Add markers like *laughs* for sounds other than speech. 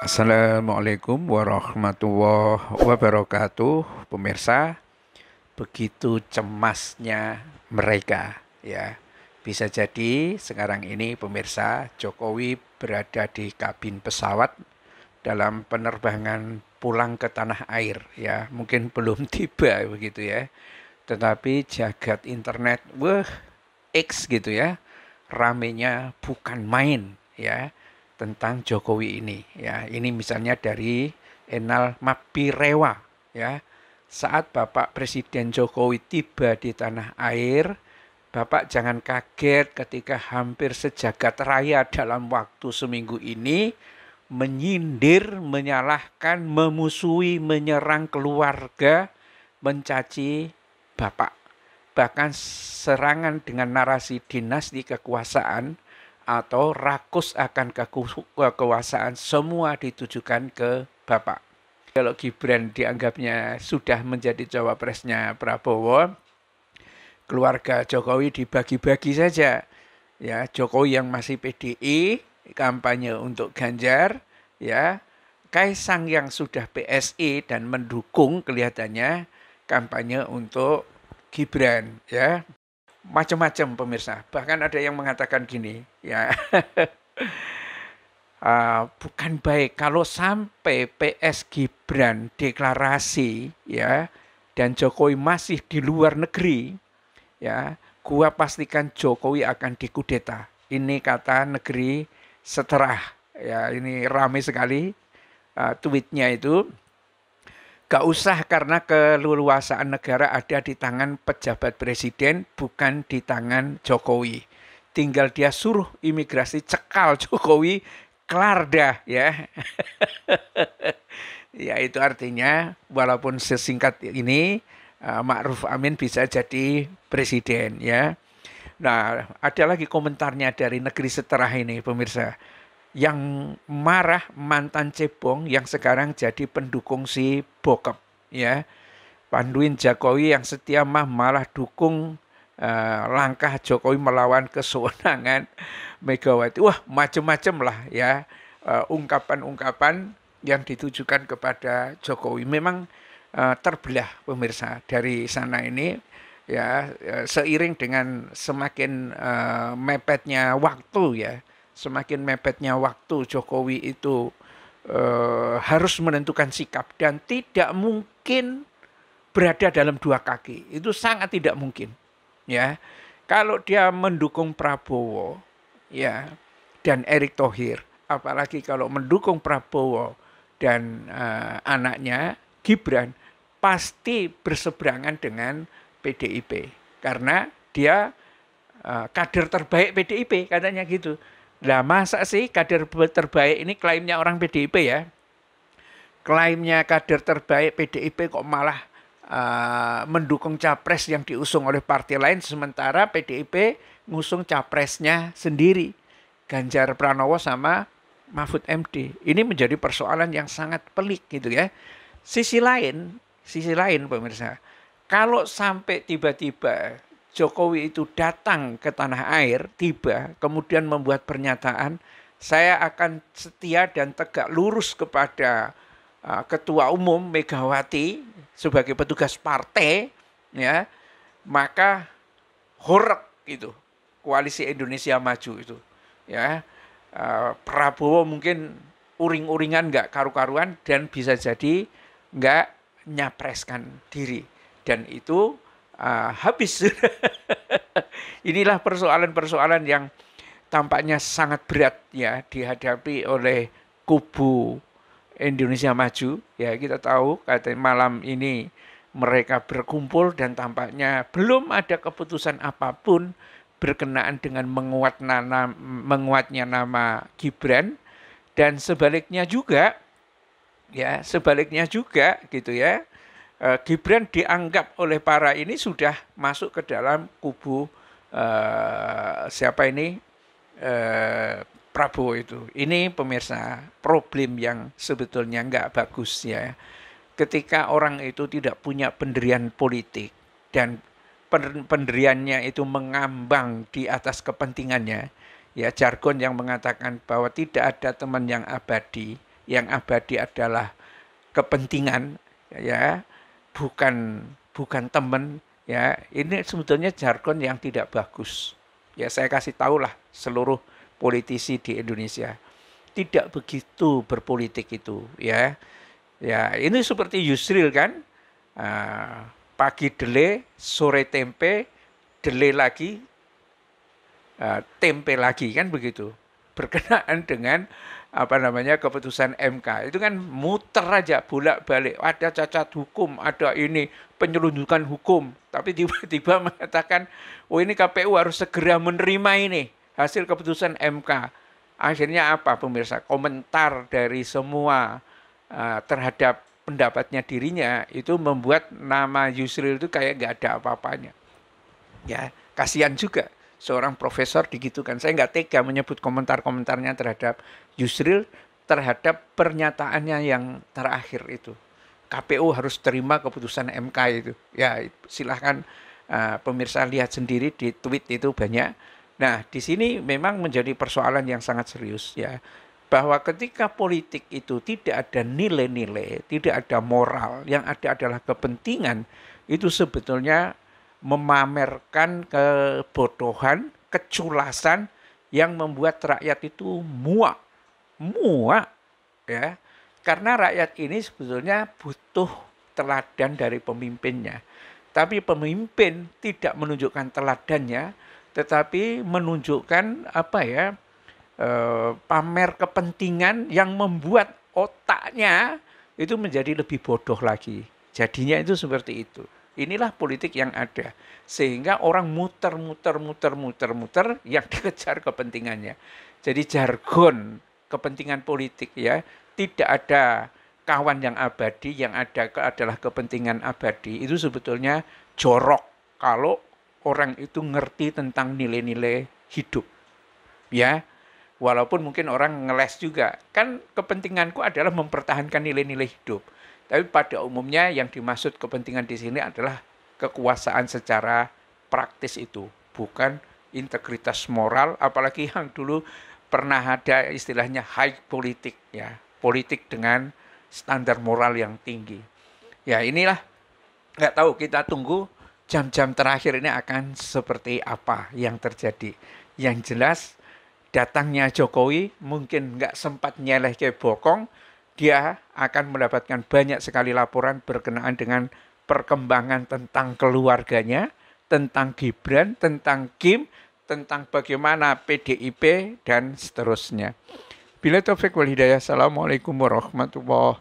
Assalamualaikum warahmatullahi wabarakatuh, pemirsa. Begitu cemasnya mereka, ya. Bisa jadi sekarang ini pemirsa Jokowi berada di kabin pesawat dalam penerbangan pulang ke tanah air, ya. Mungkin *laughs* belum tiba begitu ya. Tetapi jagat internet, wah, X gitu ya. Ramenya bukan main, ya tentang Jokowi ini ya ini misalnya dari Enal Mapirewa ya saat Bapak Presiden Jokowi tiba di tanah air Bapak jangan kaget ketika hampir sejagat raya dalam waktu seminggu ini menyindir, menyalahkan, memusuhi, menyerang keluarga, mencaci Bapak. Bahkan serangan dengan narasi dinasti kekuasaan atau rakus akan kekuasaan semua ditujukan ke Bapak. Kalau Gibran dianggapnya sudah menjadi cawapresnya Prabowo, keluarga Jokowi dibagi-bagi saja. Ya, Jokowi yang masih PDI kampanye untuk Ganjar, ya. Kaisang yang sudah PSI dan mendukung kelihatannya kampanye untuk Gibran, ya macam-macam pemirsa. Bahkan ada yang mengatakan gini, ya uh, *laughs* bukan baik kalau sampai PS Gibran deklarasi ya dan Jokowi masih di luar negeri, ya gua pastikan Jokowi akan dikudeta. Ini kata negeri seterah ya ini rame sekali uh, tweetnya itu Gak usah karena keleluasaan negara ada di tangan pejabat presiden, bukan di tangan Jokowi. Tinggal dia suruh imigrasi cekal Jokowi, kelar dah ya. *laughs* ya itu artinya walaupun sesingkat ini, eh, Ma'ruf Amin bisa jadi presiden ya. Nah, ada lagi komentarnya dari negeri seterah ini pemirsa yang marah mantan cebong yang sekarang jadi pendukung si bokep ya panduin Jokowi yang setia mah malah dukung eh, langkah Jokowi melawan kesewenangan *laughs* Megawati wah macem-macem lah ya eh, ungkapan-ungkapan yang ditujukan kepada Jokowi memang eh, terbelah pemirsa dari sana ini ya eh, seiring dengan semakin eh, mepetnya waktu ya semakin mepetnya waktu Jokowi itu eh, harus menentukan sikap dan tidak mungkin berada dalam dua kaki. Itu sangat tidak mungkin. Ya. Kalau dia mendukung Prabowo ya dan Erick Thohir, apalagi kalau mendukung Prabowo dan eh, anaknya Gibran pasti berseberangan dengan PDIP karena dia eh, kader terbaik PDIP katanya gitu. Nah masa sih kader terbaik ini klaimnya orang PDIP ya? Klaimnya kader terbaik PDIP kok malah uh, mendukung capres yang diusung oleh partai lain sementara PDIP ngusung capresnya sendiri. Ganjar Pranowo sama Mahfud MD. Ini menjadi persoalan yang sangat pelik gitu ya. Sisi lain, sisi lain pemirsa, kalau sampai tiba-tiba Jokowi itu datang ke tanah air, tiba, kemudian membuat pernyataan, saya akan setia dan tegak lurus kepada uh, ketua umum Megawati sebagai petugas partai, ya, maka horek gitu koalisi Indonesia Maju itu, ya. Uh, Prabowo mungkin uring-uringan nggak karu-karuan dan bisa jadi nggak nyapreskan diri dan itu uh, habis. *laughs* Inilah persoalan-persoalan yang tampaknya sangat berat ya dihadapi oleh kubu Indonesia Maju. Ya kita tahu katanya malam ini mereka berkumpul dan tampaknya belum ada keputusan apapun berkenaan dengan menguat nama, menguatnya nama Gibran dan sebaliknya juga ya sebaliknya juga gitu ya Eh, Gibran dianggap oleh para ini sudah masuk ke dalam kubu uh, siapa ini uh, Prabowo itu. Ini pemirsa problem yang sebetulnya nggak bagus ya. Ketika orang itu tidak punya pendirian politik dan pendiriannya itu mengambang di atas kepentingannya, ya jargon yang mengatakan bahwa tidak ada teman yang abadi, yang abadi adalah kepentingan ya bukan bukan teman ya ini sebetulnya jargon yang tidak bagus ya saya kasih tahu lah seluruh politisi di Indonesia tidak begitu berpolitik itu ya ya ini seperti Yusril kan uh, pagi dele sore tempe dele lagi uh, tempe lagi kan begitu berkenaan dengan apa namanya keputusan MK itu kan muter aja bolak balik ada cacat hukum ada ini penyelundupan hukum tapi tiba-tiba *laughs* mengatakan oh ini KPU harus segera menerima ini hasil keputusan MK akhirnya apa pemirsa komentar dari semua uh, terhadap pendapatnya dirinya itu membuat nama Yusril itu kayak nggak ada apa-apanya ya kasihan juga seorang profesor digitukan. Saya nggak tega menyebut komentar-komentarnya terhadap Yusril terhadap pernyataannya yang terakhir itu. KPU harus terima keputusan MK itu. Ya, silahkan uh, pemirsa lihat sendiri di tweet itu banyak. Nah, di sini memang menjadi persoalan yang sangat serius ya. Bahwa ketika politik itu tidak ada nilai-nilai, tidak ada moral, yang ada adalah kepentingan, itu sebetulnya memamerkan kebodohan, keculasan yang membuat rakyat itu muak, muak ya. Karena rakyat ini sebetulnya butuh teladan dari pemimpinnya. Tapi pemimpin tidak menunjukkan teladannya, tetapi menunjukkan apa ya? E, pamer kepentingan yang membuat otaknya itu menjadi lebih bodoh lagi. Jadinya itu seperti itu. Inilah politik yang ada. Sehingga orang muter, muter, muter, muter, muter yang *laughs* dikejar kepentingannya. Jadi jargon kepentingan politik ya, tidak ada kawan yang abadi, yang ada adalah kepentingan abadi. Itu sebetulnya jorok kalau orang itu ngerti tentang nilai-nilai hidup. Ya, walaupun mungkin orang ngeles juga. Kan kepentinganku adalah mempertahankan nilai-nilai hidup. Tapi pada umumnya yang dimaksud kepentingan di sini adalah kekuasaan secara praktis itu, bukan integritas moral apalagi yang dulu pernah ada istilahnya high politik ya, politik dengan standar moral yang tinggi. Ya, inilah nggak tahu kita tunggu jam-jam terakhir ini akan seperti apa yang terjadi. Yang jelas datangnya Jokowi mungkin nggak sempat nyeleh ke bokong, dia akan mendapatkan banyak sekali laporan berkenaan dengan perkembangan tentang keluarganya, tentang Gibran, tentang Kim, tentang bagaimana PDIP, dan seterusnya. Bila Taufik wal Hidayah, Assalamualaikum warahmatullahi